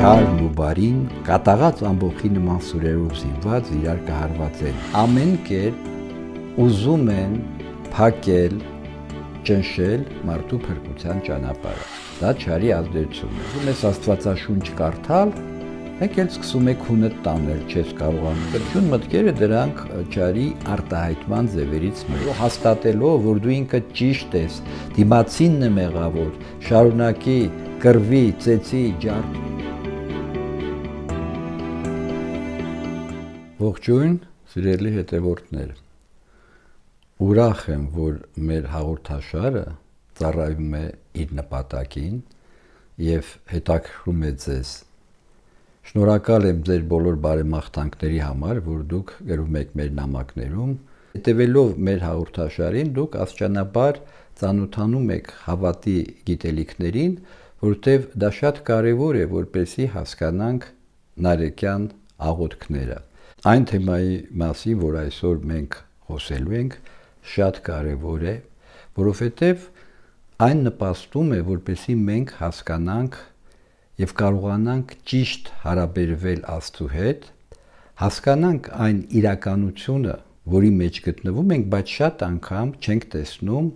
չարն ու բարին կատաղած ամբողջի նման սուրերով զինված իրար կհարվածեն։ Ամեն կերպ ուզում են փակել, ճնշել մարդու փրկության ճանապարհը։ Դա չարի ազդեցությունն է։ Ուզում ես Աստվածաշունչ կարդալ, Մեկ էլ սկսում եք հունը տանել, չես կարողանում։ Գրչուն մտքերը դրանք ճարի արտահայտման ձևերից մեկը։ Հաստատելով, որ դու ինքը ճիշտ ես, դիմացինն է մեղավոր, շարունակի, կրվի, ծեծի, ջարդի։ Ողջույն, սիրելի հետևորդներ։ Ուրախ եմ, որ մեր հաղորդաշարը ծառայում է իր նպատակին եւ հետաքրում է ձեզ։ Շնորհակալ եմ ձեր բոլոր բարեմաղթանքների համար, որ դուք գրում եք մեր նամակներում։ Հետևելով մեր հաղորդաշարին դուք աստիճանաբար ծանոթանում եք հավատի գիտելիքներին, որտեղ դա շատ կարևոր է, որպեսզի հասկանանք նարեկյան աղոթքները։ Այն թեմայի մասին, որ այսօր մենք խոսելու ենք, շատ կարևոր է, որովհետև այն նպաստում է, որպեսի մենք հասկանանք եւ կարողանանք ճիշտ հարաբերվել Աստծո հետ, հասկանանք այն իրականությունը, որի մեջ գտնվում ենք, բայց շատ անգամ չենք տեսնում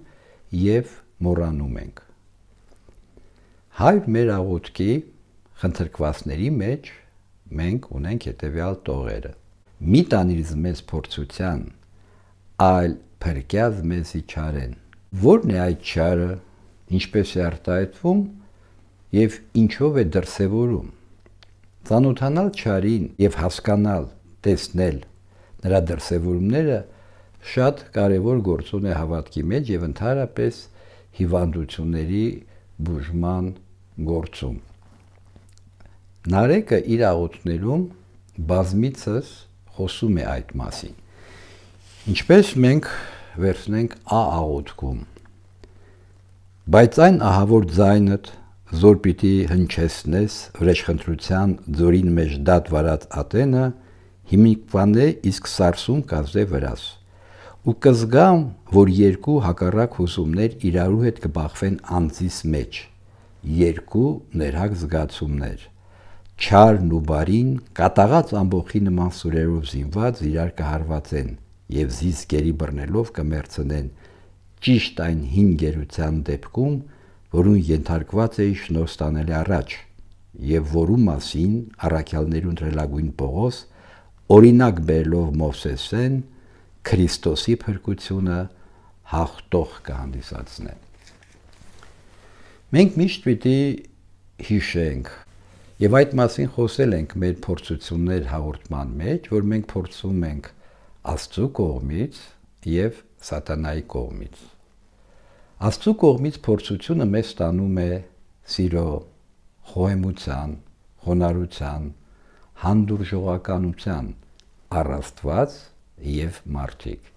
եւ մոռանում ենք։ Հայր մեր աղոթքի խնդրկվածների մեջ մենք ունենք հետեւյալ տողերը մի տանիրս մեզ փորձության, այլ փրկյազ մեզի չարեն։ Որն է այդ չարը, ինչպես է արտահայտվում եւ ինչով է դրսեւորում։ Ծանոթանալ չարին եւ հասկանալ, տեսնել նրա դրսեւորումները շատ կարևոր գործոն է հավատքի մեջ եւ ընդհանրապես հիվանդությունների բուժման գործում։ Նարեկը իր աղոթներում բազմիցս խոսում է այդ մասին։ Ինչպես մենք վերցնենք Ա աղոթքում։ Բայց այն ահավոր ձայնդ, զոր պիտի հնչեցնես վրեժխնդրության ձորին մեջ դատ վարած Աթենը, հիմիկվանե իսկ սարսուն կազդե վրաս։ Ու կզգամ, որ երկու հակառակ հուզումներ իրարու հետ կբախվեն անձիս մեջ, երկու ներհակ զգացումներ չարն ու բարին կատաղած ամբողի նման սուրերով զինված իրար կհարվածեն եւ զիսկերի բռնելով կմերցնեն ճիշտ այն հին գերության դեպքում, որուն ենթարկված էի շնոր ստանելի առաջ եւ որու մասին առաքյալներուն դրելագույն Պողոս օրինակ բերելով Մովսեսեն Քրիստոսի փրկությունը հաղթող կհանդիսացնեն։ Մենք միշտ պիտի հիշենք, Եվ այդ մասին խոսել ենք մեր փորձություններ հաղորդման մեջ, որ մենք փորձում ենք Աստծո կողմից եւ Սատանայի կողմից։ Աստծո կողմից փորձությունը մեզ տանում է սիրո, խոհեմության, խոնարհության, հանդուրժողականության առաստված եւ մարդիկ։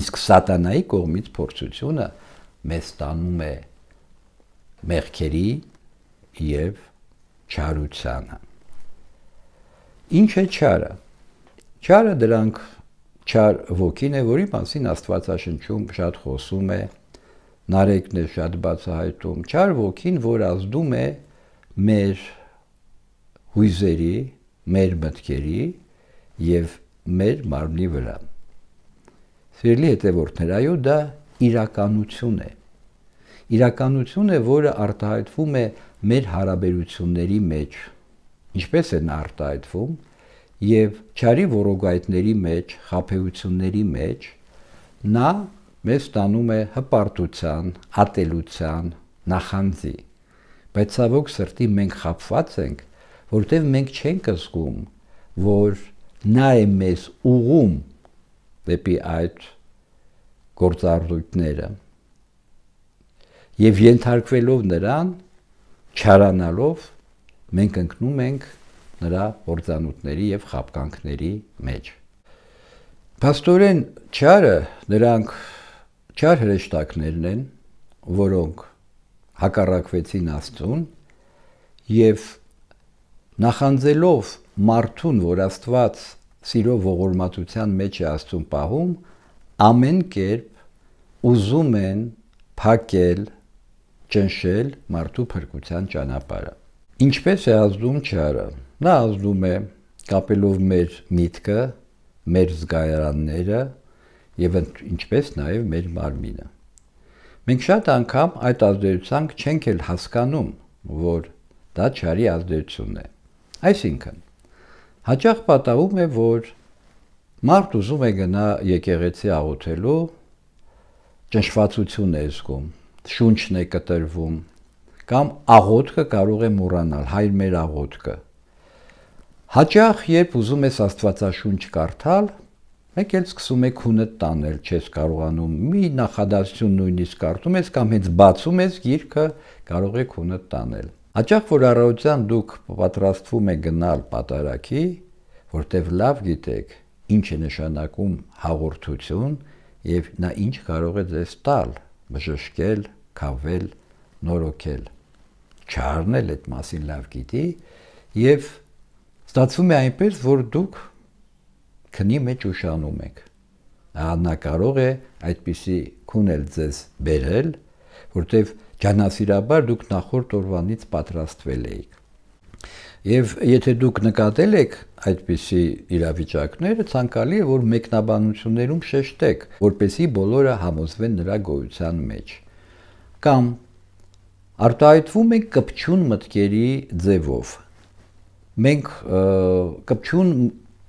Իսկ սատանայի կողմից փորձությունը մեզ տանում է մեղքերի եւ չարությանը։ Ինչ է չարը։ Չարը դրանք չար ոգին է, որի մասին Աստվածաշնչում շատ խոսում է, Նարեկն է շատ բացահայտում։ Չար ոգին, որ ազդում է մեր հույզերի, մեր մտքերի եւ մեր մարմնի վրա։ Սիրելի հետևորդներ, այո, դա իրականություն է իրականություն է, որը արտահայտվում է մեր հարաբերությունների մեջ։ Ինչպես է նա արտահայտվում եւ ճարի ռոգայտների մեջ, խափեությունների մեջ նա մեզ տանում է հպարտության, ատելության, նախանձի։ Բայց ցավոք սրտի մենք խափված ենք, որտեղ մենք չենք զգում, որ նա է մեզ ուղում դեպի այդ գործառույթները եւ ենթարկվելով նրան չարանալով մենք ընկնում ենք նրա որձանուտների եւ խապկանքների մեջ։ Պաստորեն ճարը նրանք ճար հրեշտակներն են, որոնք հակառակվեցին Աստծուն եւ նախանձելով մարդուն, որ Աստված սիրո ողորմածության մեջ է Աստուն պահում, ամեն կերպ ուզում են փակել ճնշել մարդու փրկության ճանապարհը։ Ինչպես է ազդում ճարը։ Նա ազդում է կապելով մեր միտքը, մեր զգայարանները եւ ինչպես նաեւ մեր մարմինը։ Մենք շատ անգամ այդ ազդեցությամբ չենք էլ հասկանում, որ դա ճարի ազդեցությունն է։ Այսինքն, հաճախ պատահում է, որ մարդ ուզում է գնա եկեղեցի աղոթելու, ճնշվածություն է զգում, շունչն է կտրվում կամ աղոթքը կարող է մոռանալ, հայր մեր աղոթքը։ Հաճախ երբ ուզում ես Աստվածաշունչ կարդալ, մեկ էլ սկսում է քունը տանել, չես կարողանում։ Մի նախադասություն նույնիսկ կարդում ես կամ հենց բացում ես գիրքը, կարող է քունը տանել։ Հաճախ որ առավոտյան դուք պատրաստվում եք գնալ պատարակի, որտեվ լավ գիտեք, ինչ է նշանակում հաղորդություն եւ նա ինչ կարող է ձեզ տալ, բժշկել, քավել, նորոգել։ Չարն էլ այդ մասին լավ գիտի եւ ստացվում է այնպես, որ դուք քնի մեջ ուշանում եք։ Նա կարող է այդպիսի քուն էլ ձեզ բերել, որտեվ ջանասիրաբար դուք նախորդ օրվանից պատրաստվել էիք։ Եվ եթե դուք նկատել եք այդպիսի իրավիճակները, ցանկալի է որ մեկնաբանություններում շեշտեք, որպեսզի բոլորը համոզվեն նրա գոյության մեջ կամ արտահայտվում ենք կպչուն մտքերի ձևով։ Մենք կպչուն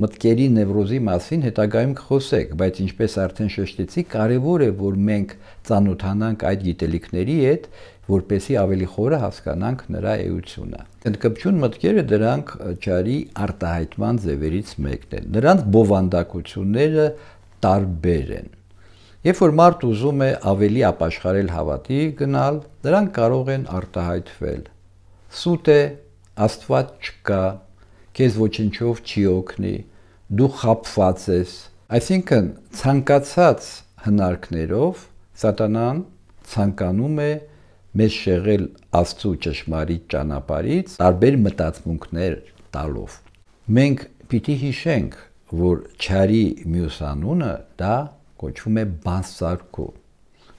մտքերի նևրոզի մասին հետագայում կխոսենք, բայց ինչպես արդեն շեշտեցի, կարևոր է, որ մենք ծանոթանանք այդ գիտելիքների հետ, որպեսզի ավելի խորը հասկանանք նրա էությունը։ Ընկպչուն մտքերը դրանք ճարի արտահայտման ձևերից մեկն է։ Նրանց բովանդակությունները տարբեր են։ Երբ որ մարդ ուզում է ավելի ապաշխարել հավատի գնալ, դրանք կարող են արտահայտվել։ Սուտ է, Աստված չկա, քեզ ոչնչով չի օգնի, դու խապված ես։ Այսինքն ցանկացած հնարքներով սատանան ցանկանում է մեզ շեղել Աստծո ճշմարիտ ճանապարից տարբեր մտածմունքներ տալով։ Մենք պիտի հիշենք, որ ճարի մյուս անունը դա կոչվում է բանսարկու։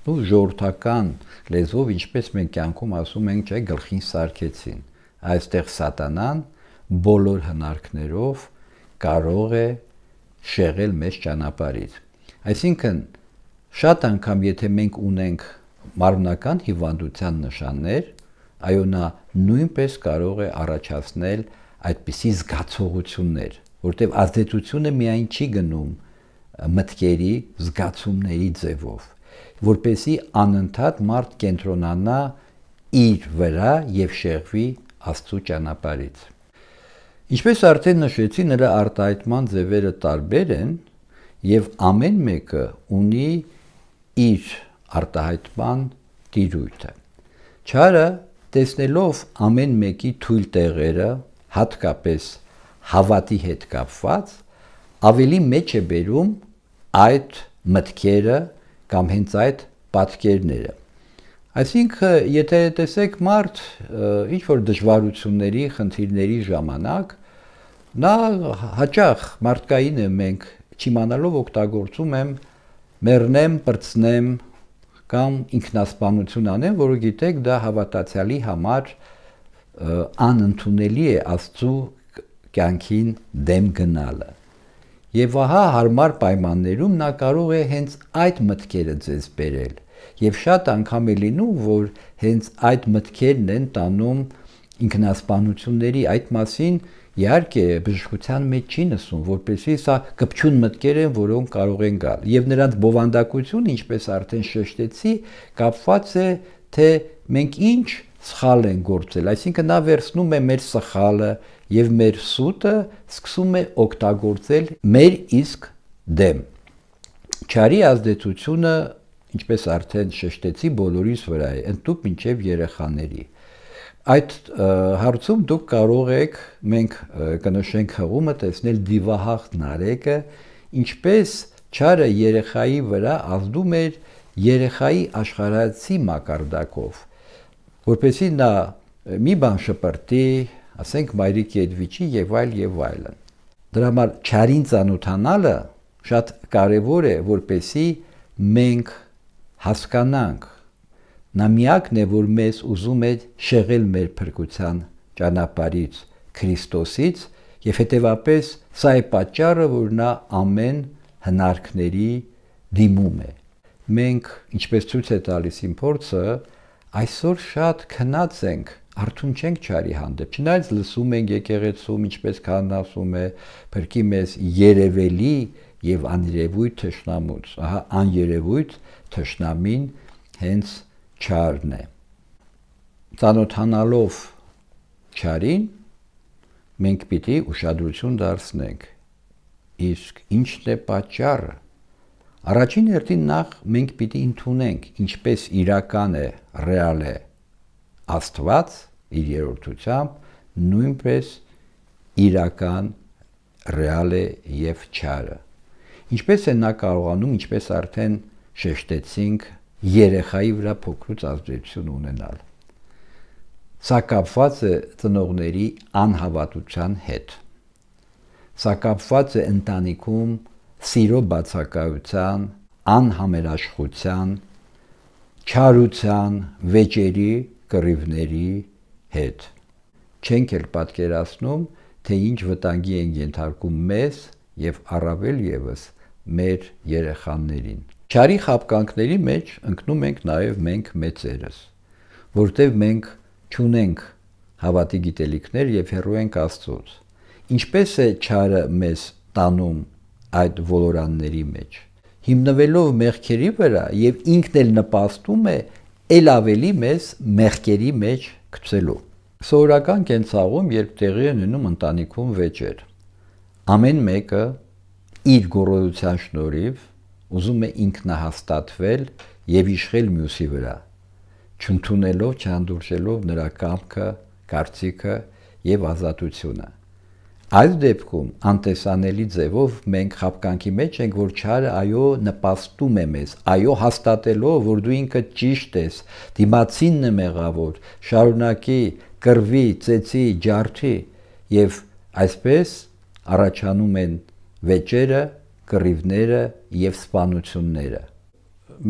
Ու ժողովրդական լեզվով ինչպես մենք կյանքում ասում ենք, չէ, գլխին սարկեցին։ Այստեղ սատանան բոլոր հնարքներով կարող է շեղել մեզ ճանապարից։ Այսինքն շատ անգամ եթե մենք ունենք մարմնական հիվանդության նշաններ, այո նա նույնպես կարող է առաջացնել այդպիսի զգացողություններ, որտեղ ազդեցությունը միայն չի գնում մտքերի, զգացումների ձևով, որպեսի անընդհատ մարդ կենտրոնանա իր վրա եւ շեղվի Աստծո ճանապարից։ Ինչպես արդեն նշեցի, նրա արտահայտման ձևերը տարբեր են եւ ամեն մեկը ունի իր արտահայտման դիրույթը։ Չարը տեսնելով ամեն մեկի թույլ տեղերը, հատկապես հավատի հետ կապված, ավելի մեջ է բերում այդ մտքերը կամ հենց այդ պատկերները։ Այսինքն, եթե տեսեք մարդ ինչ որ դժվարությունների, խնդիրների ժամանակ, նա հաճախ մարդկային է մենք չիմանալով օգտագործում եմ մեռնեմ, բրցնեմ կամ ինքնասպանություն անեմ, որը գիտեք դա հավատացյալի համար անընդունելի է Աստծո կյանքին դեմ գնալը։ Եվ ահա հարմար պայմաններում նա կարող է հենց այդ մտքերը ձեզ բերել։ Եվ շատ անգամ է լինում, որ հենց այդ մտքերն են տանում ինքնասպանությունների այդ մասին իհարկե բժշկության մեջ չի նսում, որպեսզի սա կպչուն մտքեր են, որոնք կարող են գալ։ Եվ նրանց բովանդակությունը, ինչպես արդեն շեշտեցի, կապված է թե մենք ինչ սխալ են գործել, այսինքն նա վերցնում է մեր սխալը, եւ մեր սուտը սկսում է օգտագործել մեր իսկ դեմ։ Չարի ազդեցությունը, ինչպես արդեն շեշտեցի, բոլորիս վրա է, ընդտուք մինչև երեխաների։ Այդ հարցում դուք կարող եք մենք կնշենք հղումը տեսնել դիվահաղ նարեկը, ինչպես չարը երեխայի վրա ազդում էր երեխայի աշխարհացի մակարդակով, որպեսի նա մի բան շփրտի, ասենք մայրիկ Եդվիչի եւ այլ եւ այլն։ Դրա համար ճարին ցանոթանալը շատ կարեւոր է, որպեսի մենք հասկանանք նա միակն է, որ մեզ ուզում է շեղել մեր փրկության ճանապարից, Քրիստոսից, եւ հետեւապես սա է պատճառը, որ նա ամեն հնարքների դիմում է։ Մենք, ինչպես ցույց է տալիս իմ փորձը, այսօր շատ քնած ենք արթուն չենք ճարի հանդեպ։ Չնայած լսում ենք եկեղեցում, ինչպես քանն ասում է, բրկի մեզ երևելի եւ աներևույթ ճշնամուց։ Ահա աներևույթ ճշնամին հենց ճարն է։ Ծանոթանալով ճարին մենք պիտի ուշադրություն դարձնենք։ Իսկ ի՞նչն է պատճառը։ Առաջին հերթին նախ մենք պիտի ընդունենք, ինչպես իրական է, ռեալ է Աստված իր երրորդությամբ նույնպես իրական ռեալ է եւ չարը։ Ինչպես է նա կարողանում, ինչպես արդեն շեշտեցինք, երեխայի վրա փոքրուց ազդեցություն ունենալ։ Սա կապված է ծնողների անհավատության հետ։ Սա կապված է ընտանիքում սիրո բացակայության, անհամերաշխության, չարության, վեճերի, կռիվների, հետ։ Չենք էլ պատկերացնում, թե ինչ վտանգի են ենթարկում մեզ եւ առավել եւս մեր երեխաներին։ Չարի խապկանքների մեջ ընկնում ենք նաեւ մենք մեծերս, որտեղ մենք ճունենք հավատի գիտելիքներ եւ հերո ենք Աստծոց։ Ինչպես է ճարը մեզ տանում այդ ոլորանների մեջ։ Հիմնվելով մեղքերի վրա եւ ինքն էլ նպաստում է ել ավելի մեզ մեղքերի մեջ գծելու։ Սովորական կենցաղում, երբ տեղի են ունում ընտանիքում վեճեր, ամեն մեկը իր գոռոյության շնորհիվ ուզում է ինքնահաստատվել եւ իշխել մյուսի վրա, չընդունելով, չհանդուրժելով նրա կամքը, կարծիքը եւ ազատությունը։ Այս դեպքում անտեսանելի ձևով մենք խապկանքի մեջ ենք, որ ճարը այո նպաստում է մեզ, այո հաստատելով, որ դու ինքը ճիշտ ես, դիմացինն է մեղավոր, շարունակի կրվի, ծեծի, ջարդի եւ այսպես առաջանում են վեճերը, կռիվները եւ սպանությունները։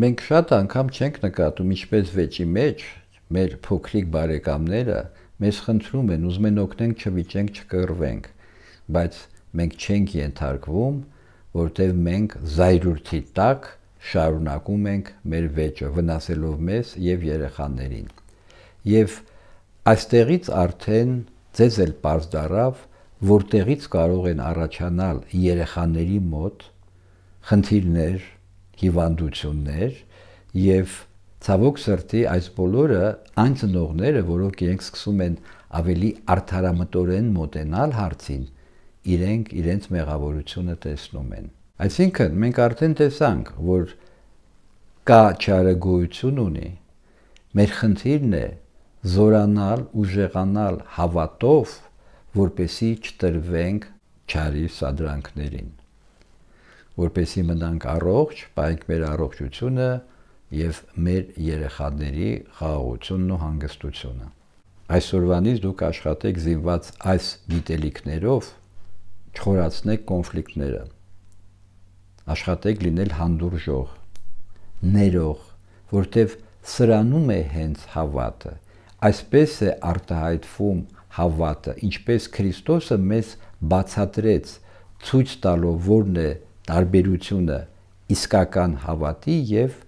Մենք շատ անգամ չենք նկատում, ինչպես վեճի մեջ մեր փոքրիկ բարեկամները մեզ խնդրում են, ուզում են օգնենք, չվիճենք, չկռվենք բայց մենք չենք ենթարկվում, որտեղ մենք զայրույթի տակ շարունակում ենք մեր վեճը, վնասելով մեզ եւ երեխաներին։ Եվ այստեղից արդեն ձեզ էլ པարզ դարավ, որտեղից կարող են առաջանալ երեխաների մոտ խնդիրներ, հիվանդություններ եւ ցավոք սրտի այս բոլորը այն ծնողները, որոնք իրենք սկսում են ավելի արդարամտորեն մոտենալ հարցին, իրենք իրենց մեղավորությունը տեսնում են։ Այսինքն մենք արդեն տեսանք, որ կա չարագույություն ունի։ Մեր խնդիրն է զորանալ, ուժեղանալ հավատով, որպեսի չտրվենք չարի սադրանքներին, որպեսի մնանք առողջ, բայց մեր առողջությունը եւ մեր երեխաների խաղաղությունն ու հանգստությունը այսօրվանից դուք աշխատեք զինված այս գիտելիքներով չխորացնեք կոնֆլիկտները։ Աշխատեք լինել հանդուրժող, ներող, որտեվ սրանում է հենց հավատը։ Այսպես է արտահայտվում հավատը, ինչպես Քրիստոսը մեզ բացատրեց, ցույց տալով որն է տարբերությունը իսկական հավատի եւ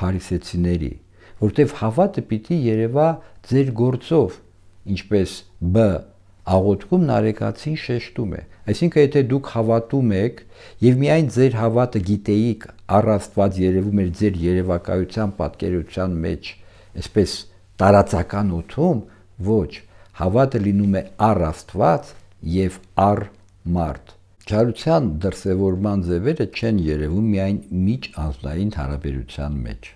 փարիսեցիների, որտեվ հավատը պիտի երևա ձեր գործով, ինչպես բ աղոթքում նարեկացին շեշտում է։ Այսինքն եթե դուք հավատում եք եւ միայն ձեր հավատը գիտեիք, առ Աստված երևում էր ձեր երևակայության պատկերության մեջ, այսպես տարածական ութում, ոչ, հավատը լինում է առ Աստված եւ առ մարդ։ Չարության դրսևորման ձևերը չեն երևում միայն միջանձնային հարաբերության մեջ։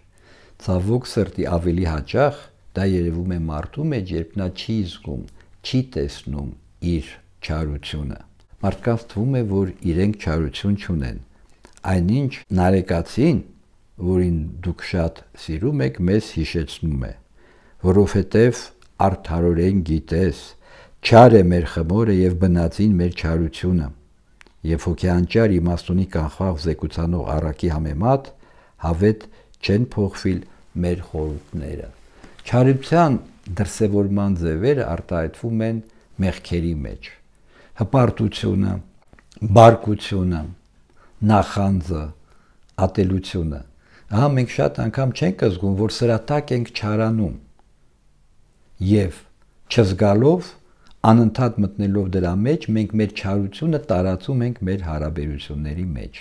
Ցավոք սրտի ավելի հաճախ դա երևում է մարդու մեջ, երբ նա չի զգում, չի տեսնում իր չարությունը։ Մարդկանց թվում է, որ իրենք չարություն չունեն։ Այնինչ նարեկացին, որին դուք շատ սիրում եք, մեզ հիշեցնում է, որովհետև արդարորեն գիտես, չար է մեր խմորը եւ բնածին մեր չարությունը եւ հոգեանճար իմաստունի կանխավ զեկուցանող առակի համեմատ հավետ չեն փոխվել մեր խորհուրդները չարիության դրսևորման ձևերը արտահայտվում են մեղքերի մեջ։ Հպարտությունը, բարկությունը, նախանձը, ատելությունը։ Ահա մենք շատ անգամ չենք զգում, որ սրատակ ենք չարանում։ Եվ չզգալով անընդհատ մտնելով դրա մեջ, մենք մեր չարությունը տարածում ենք մեր հարաբերությունների մեջ։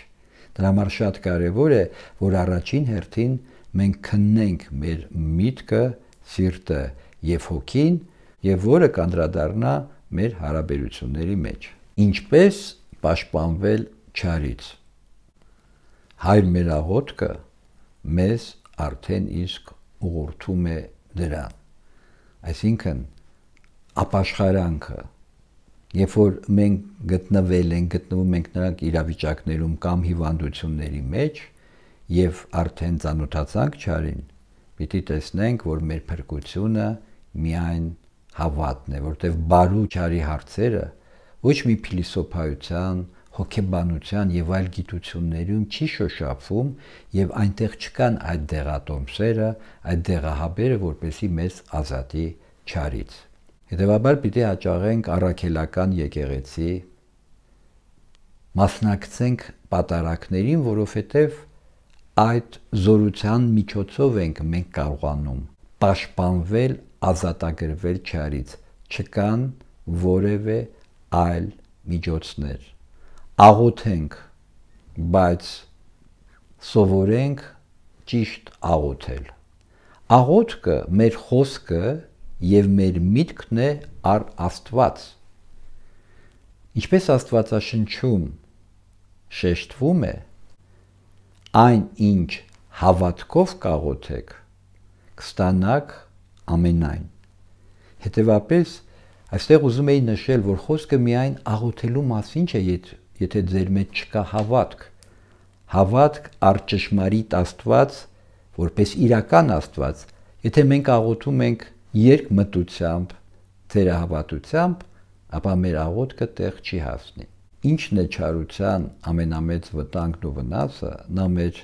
Դրա համար շատ կարևոր է, որ առաջին հերթին մենք քննենք մեր միտքը, սիրտը եւ հոգին եւ որը կանդրադառնա մեր հարաբերությունների մեջ։ Ինչպես պաշտպանվել չարից։ Հայր մեր աղոթքը մեզ արդեն իսկ ուղղորդում է դրան։ Այսինքն ապաշխարանքը երբ որ մենք գտնվել ենք, գտնվում ենք նրանք իրավիճակներում կամ հիվանդությունների մեջ եւ արդեն ծանոթացանք ճարին, պիտի տեսնենք, որ մեր փրկությունը միայն հավատն է, որտեղ բարու ճարի հարցերը ոչ մի փիլիսոփայության, հոգեբանության եւ այլ գիտություններում չի շոշափվում եւ այնտեղ չկան այդ դեղատոմսերը, այդ դեղահաբերը, որպեսի մեզ ազատի ճարից։ Հետևաբար պիտի աճաղենք առաքելական եկեղեցի, մասնակցենք պատարակներին, որովհետեւ այդ զորության միջոցով ենք մենք կարողանում պաշտպանվել ազատագրվել չարից, չկան որևէ այլ միջոցներ։ Աղոթենք, բայց սովորենք ճիշտ աղոթել։ Աղոթքը մեր խոսքը եւ մեր միտքն է առ Աստված։ Ինչպես Աստվածաշնչում շեշտվում է, այն ինչ հավատքով կաղոթեք, կստանաք ամենայն։ Հետևաբար այստեղ ուզում էի նշել, որ խոսքը միայն աղոթելու մասին չէ, եթե ձեր մեջ չկա հավատք։ Հավատք արջշմարիտ Աստված, որպես իրական Աստված, եթե մենք աղոթում ենք երկ մտությամբ, ծերահավատությամբ, ապա մեր աղոթքը տեղ չի հասնի։ Ինչն է չարության ամենամեծ վտանգն ու վնասը, նա մեր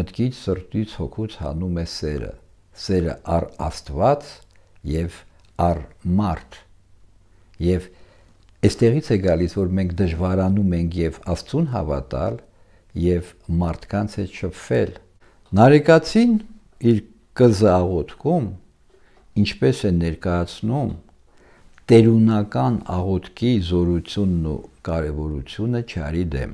մտքից, սրտից, հոգուց հանում է սերը սերը առ Աստված եւ առ մարդ։ Եվ այստեղից է գալիս, որ մենք դժվարանում ենք եւ Աստծուն հավատալ եւ մարդկանց հետ շփվել։ Նարեկացին իր կզաղոտքում ինչպես է ներկայացնում տերունական աղոտքի զորությունն ու կարևորությունը չարի դեմ։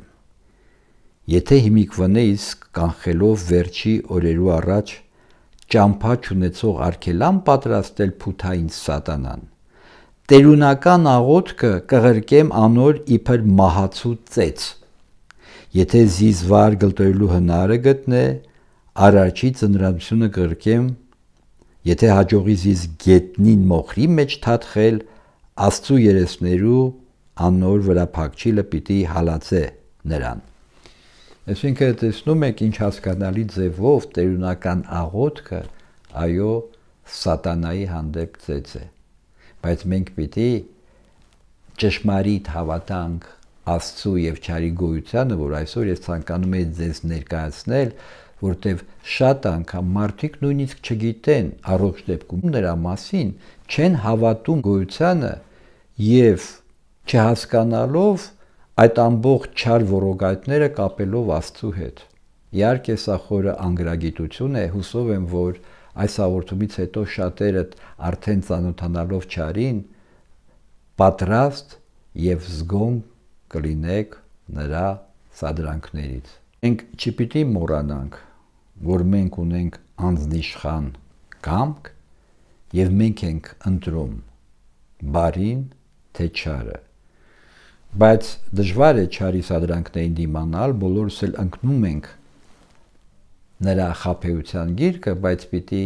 Եթե հիմիկ վնեից կանխելով վերջի օրերու առաջ ճամփա չունեցող արքելան պատրաստել փութային սատանան։ Տերունական աղոթքը կղրկեմ անոր իբր մահացու ծեց։ Եթե զիզվար գլտելու հնարը գտնե, առաջի ծնրամսյունը կղրկեմ, եթե հաջողի զիզ գետնին մոխրի մեջ թաթխել, աստծու երեսներու անոր վրա փակչիլը պիտի հալածե նրան։ Այսինքն տեսնում եք ինչ հասկանալի ձևով տերունական աղոթքը այո սատանայի հանդեպ ծեծ է։ Բայց մենք պիտի ճշմարիտ հավատանք Աստծո եւ ճարի գոյությանը, որ այսօր ես ցանկանում եմ ձեզ ներկայացնել, որտեվ շատ անգամ մարդիկ նույնիսկ չգիտեն առողջ դեպքում նրա մասին, չեն հավատում գոյությանը եւ չհասկանալով այդ ամբողջ չար ռողայտները կապելով Աստծու հետ։ Իհարկե սա խորը անգրագիտություն է, հուսով եմ, որ այս հաղորդումից հետո շատերդ արդեն ցանոթանալով չարին պատրաստ եւ զգոն կլինեք նրա սադրանքներից։ Մենք չպիտի մոռանանք, որ մենք ունենք անznիշխան կամք եւ մենք ենք ընտրում բարին թե չարը բայց դժվար է չարիս ադրանքներին դիմանալ, բոլորս էլ ընկնում ենք նրա խափեության գիրկը, բայց պիտի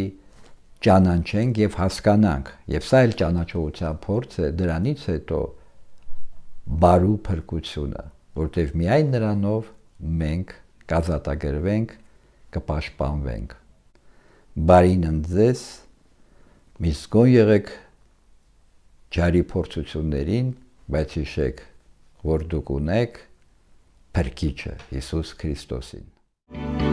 ճանաչենք եւ հասկանանք։ Եվ սա էլ ճանաչողության փորձ է, դրանից հետո բարու փրկությունը, որտեղ միայն նրանով մենք կազատագրվենք, կպաշտպանվենք։ Բարին ընձես մի զգոն եղեք ջարի փորձություններին, բայց հիշեք որ դուք ունեք Փրկիչը Հիսուս Քրիստոսին։ Thank you